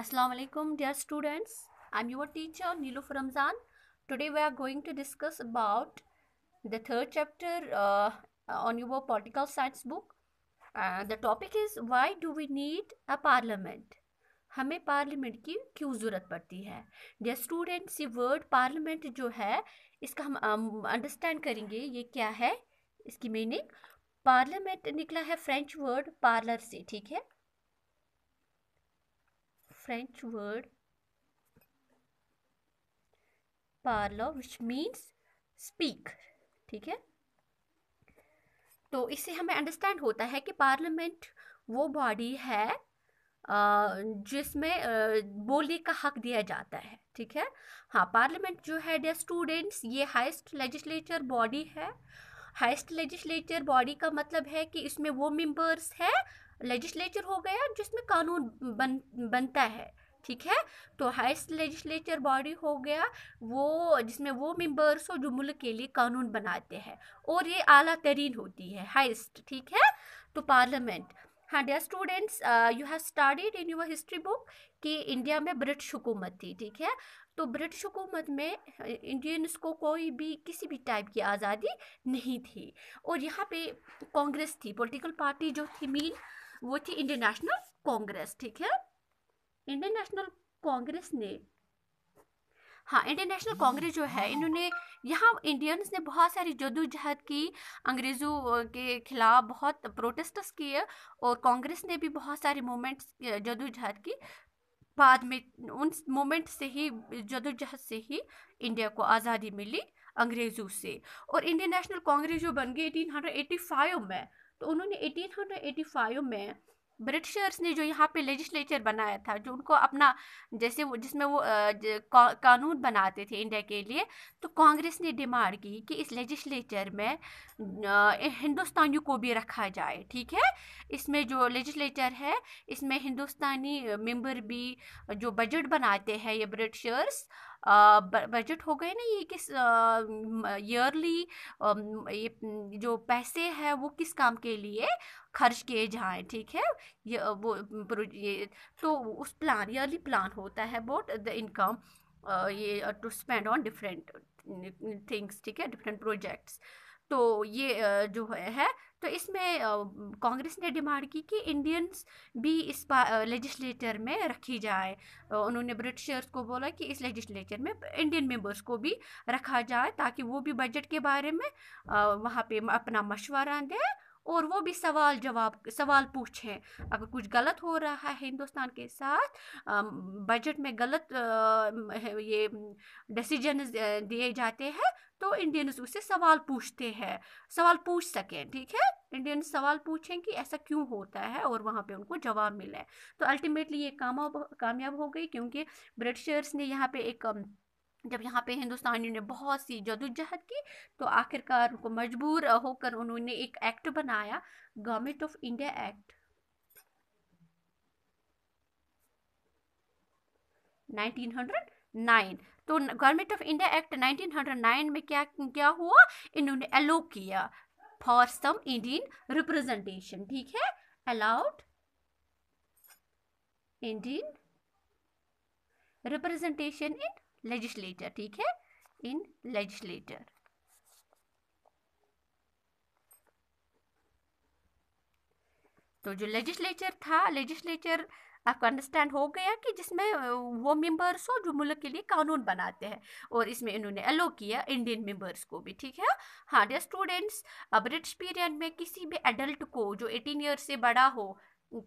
Assalamualaikum dear students. I'm your teacher Nilofer Ramzan. Today we are going to discuss about the third chapter uh, on your political science book. Uh, the topic is why do we need a parliament? हमें parliament की क्यों ज़रूरत पड़ती है dear students ये word parliament जो है इसका हम अंडरस्टैंड um, करेंगे ये क्या है इसकी मीनिंग पार्लियामेंट निकला है फ्रेंच वर्ड पार्लर से ठीक है French word parlor which means speak ठीक है तो इससे हमें अंडरस्टैंड होता है कि पार्लियामेंट वो बॉडी है जिसमें बोलने का हक दिया जाता है ठीक है हाँ पार्लियामेंट जो है डे स्टूडेंट्स ये हाइस्ट लेजिस्लेचर बॉडी है हाइस्ट लेजिस्लेचर बॉडी का मतलब है कि इसमें वो मेंबर्स हैं लेजिस्लेचर हो गया जिसमें कानून बन बनता है ठीक है तो हाइस्ट लेजिस्लेचर बॉडी हो गया वो जिसमें वो मेंबर्स हो जो मुल्क के लिए कानून बनाते हैं और ये आला तरीन होती है हाइस्ट ठीक है तो पार्लियामेंट हाँ dear students you have studied in your history book कि इंडिया में ब्रिटिश हुकूमत थी ठीक है तो ब्रिटिश हुकूमत में इंडियंस हाँ, को कोई भी किसी भी टाइप की आज़ादी नहीं थी और यहाँ पे कांग्रेस थी पॉलिटिकल पार्टी जो थी मीन वो थी इंडियन नेशनल कांग्रेस ठीक है इंडियन नेशनल कांग्रेस ने हाँ इंडियन नेशनल कांग्रेस जो है इन्होंने यहाँ इंडियंस ने बहुत सारी जदोजहद की अंग्रेज़ों के खिलाफ बहुत प्रोटेस्टस किए और कांग्रेस ने भी बहुत सारी मूवमेंट्स जदोजहद की बाद में उन मोमेंट से ही जदोजहद से ही इंडिया को आज़ादी मिली अंग्रेज़ों से और इंडियन नेशनल कांग्रेस जो बन गई एटीन में तो उन्होंने 1885 में ब्रिटिशर्स ने जो यहाँ पे लेजिस्लेचर बनाया था जो उनको अपना जैसे वो जिसमें वो कानून बनाते थे इंडिया के लिए तो कांग्रेस ने डिमांड की कि इस लेजिस्लेचर में हिंदुस्तानियों को भी रखा जाए ठीक है इसमें जो लेजिस्लेचर है इसमें हिंदुस्तानी मेंबर भी जो बजट बनाते हैं ये ब्रिटिशर्स बजट हो गए ना ये किस ईयरली ये जो पैसे हैं वो किस काम के लिए खर्च किए जाए ठीक है ये वो ये तो उस प्लान ईयरली प्लान होता है बोट द इनकम ये to spend on different things ठीक है डिफरेंट प्रोजेक्ट्स तो ये जो है तो इसमें कांग्रेस ने डिमांड की कि इंडियंस भी इस लेजिस्लेचर में रखी जाए उन्होंने ब्रिटिशर्स को बोला कि इस लेजिस्लेचर में इंडियन मेंबर्स को भी रखा जाए ताकि वो भी बजट के बारे में वहाँ पे अपना मशवरा दें और वो भी सवाल जवाब सवाल पूछें अगर कुछ गलत हो रहा है हिंदुस्तान के साथ बजट में गलत ये डिसीजन दिए जाते हैं तो इंडियंस उससे सवाल पूछते हैं सवाल पूछ सकें ठीक है इंडियन सवाल पूछें कि ऐसा क्यों होता है और वहाँ पे उनको जवाब मिले तो अल्टीमेटली ये काम कामयाब हो गई क्योंकि ब्रिटिशर्स ने यहाँ पे एक जब यहाँ पे हिंदुस्तानियों ने बहुत सी जदोजहद की तो आखिरकार उनको मजबूर होकर उन्होंने एक एक्ट बनाया गवर्नमेंट ऑफ इंडिया एक्ट तो गवर्नमेंट ऑफ इंडिया एक्ट 1909 में क्या क्या हुआ इन्होंने अलो किया फॉर सम इंडियन रिप्रेजेंटेशन ठीक है allowed Indian representation in legislator ठीक है इन लेजिस्लेटर तो जो लेजिस्लेचर था लेजिस्लेचर आपको अंडरस्टैंड हो गया कि जिसमें वो मेंबर्स हो जो मुल्क के लिए कानून बनाते हैं और इसमें इन्होंने अलो किया इंडियन मेंबर्स को भी ठीक है हाँ डे स्टूडेंट्स ब्रिटिश पीरियड में किसी भी एडल्ट को जो एटीन ईयर से बड़ा हो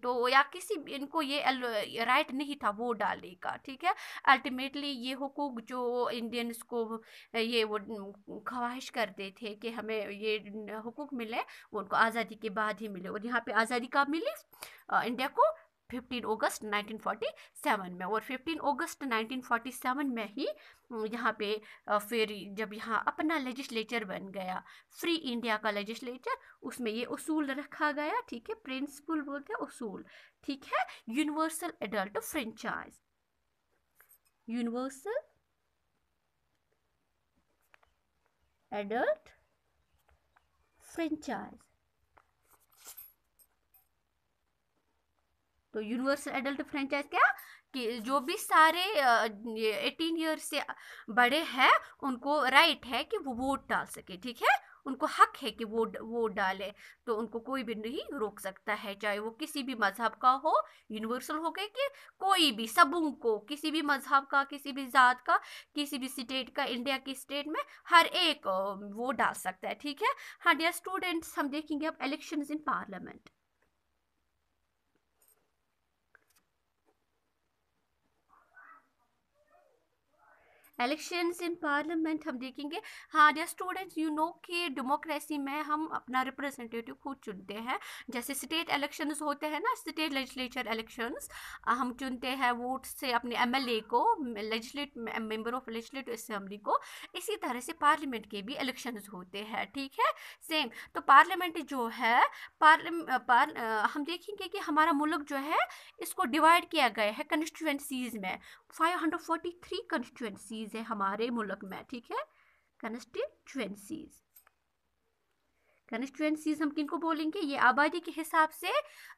तो या किसी इनको ये राइट नहीं था वो डालने का ठीक है अल्टीमेटली ये हुकूक जो इंडियंस को ये वो ख्वाहिश करते थे कि हमें ये हुकूक मिले वो उनको आज़ादी के बाद ही मिले और यहाँ पे आज़ादी कब मिली इंडिया को 15 अगस्त 1947 में और 15 अगस्त 1947 में ही यहाँ पे फिर जब यहाँ अपना लेजिस्लेचर बन गया फ्री इंडिया का लेजिस्लेचर उसमें ये उसूल रखा गया ठीक है प्रिंसिपल बोलते हैं उसूल ठीक है universal adult franchise universal adult franchise तो यूनिवर्सल एडल्ट फ्रेंचाइज क्या कि जो भी सारे एटीन ईयर से बड़े हैं उनको राइट है कि वो वोट डाल सके ठीक है उनको हक है कि वो वोट डाले तो उनको कोई भी नहीं रोक सकता है चाहे वो किसी भी मजहब का हो यूनिवर्सल हो गया कि कोई भी सबों को किसी भी मजहब का किसी भी ज़ात का किसी भी स्टेट का इंडिया की स्टेट में हर एक वो डाल सकता है ठीक है हाँ डियर स्टूडेंट्स हम देखेंगे अब election in parliament elections in parliament हम देखेंगे हाँ डे स्टूडेंट्स यू नो कि डेमोक्रेसी में हम अपना रिप्रेजेंटेटिव खुद चुनते हैं जैसे स्टेट इलेक्शंस होते हैं ना स्टेट लेजिस्लेचर इलेक्शंस हम चुनते हैं वोट से अपने एम को legislate member of legislative assembly को इसी तरह से पार्लियामेंट के भी इलेक्शंस होते हैं ठीक है सेम तो पार्लियामेंट जो है पार्लिया पार, हम देखेंगे कि हमारा मुल्क जो है इसको डिवाइड किया गया है कंस्टिट्यूंसीज में 543 कंस्टिट्यूएंसीज है हमारे मुल्क में ठीक है कंस्टिट्यूएंसीज कंस्टिट्यूंसीज हम किन को बोलेंगे ये आबादी के हिसाब से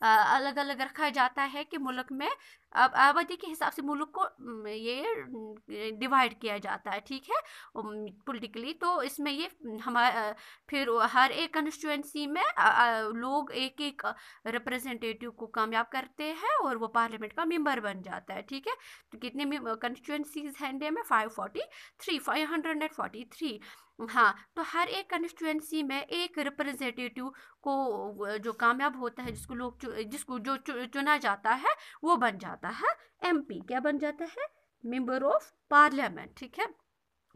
अलग अलग रखा जाता है कि मुल्क में अब आबादी के हिसाब से मुल्क को ये डिवाइड किया जाता है ठीक है पॉलिटिकली तो इसमें ये हमारा फिर हर एक कंस्टिट्यूंसी में लोग एक एक रिप्रेजेंटेटिव को कामयाब करते हैं और वो पार्लियामेंट का मेंबर बन जाता है ठीक है तो कितने कंस्टिट्यूंसीज हैं इंडिया में five forty three five hundred and forty three हाँ तो हर एक कंस्टिट्यूएंसी में एक रिप्रेजेंटेटिव को जो कामयाब होता है जिसको लोग जिसको जो चुना जाता है वो बन जाता है एमपी क्या बन जाता है मेंबर ऑफ पार्लियामेंट ठीक है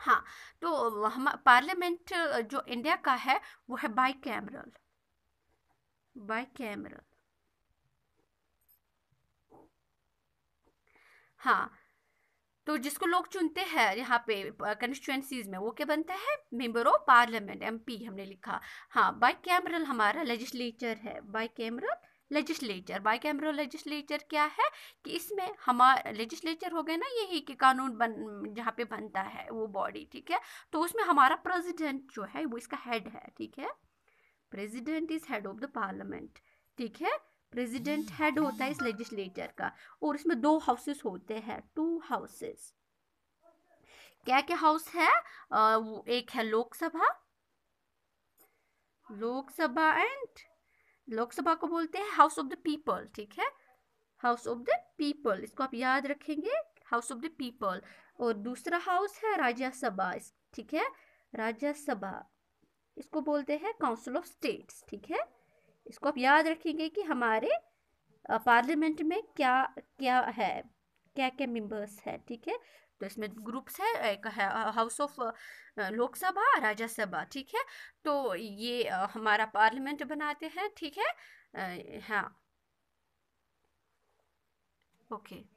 हाँ तो हम पार्लियामेंट जो इंडिया का है वो है बाई कैमरल बाई कैमरल हाँ तो जिसको लोग चुनते हैं यहाँ पे कंस्टिट्यूंसीज में वो क्या बनता है मेंबर ऑफ पार्लियामेंट एमपी हमने लिखा हाँ बाई कैमरल हमारा लेजिस्लेचर है bicameral legislature bicameral legislature क्या है कि इसमें हमारा लेजिस्लेचर हो गया ना यही कि कानून बन जहाँ पे बनता है वो बॉडी ठीक है तो उसमें हमारा प्रेजिडेंट जो है वो इसका हेड है ठीक है president is head of the parliament ठीक है प्रेसिडेंट हेड होता है इस लेजिस्लेचर का और इसमें दो हाउसेस होते हैं टू हाउसेस क्या क्या हाउस है आ, वो एक है लोकसभा लोकसभा एंड लोकसभा को बोलते हैं हाउस ऑफ द पीपल ठीक है हाउस ऑफ द पीपल इसको आप याद रखेंगे हाउस ऑफ द पीपल और दूसरा हाउस है राज्यसभा ठीक है राज्यसभा इसको बोलते हैं काउंसिल ऑफ स्टेट्स ठीक है इसको आप याद रखेंगे कि हमारे पार्लियामेंट में क्या क्या है क्या क्या मेंबर्स है ठीक है तो इसमें ग्रुप्स है एक है हाउस ऑफ लोकसभा राज्यसभा ठीक है तो ये हमारा पार्लियामेंट बनाते हैं ठीक है हाँ ओके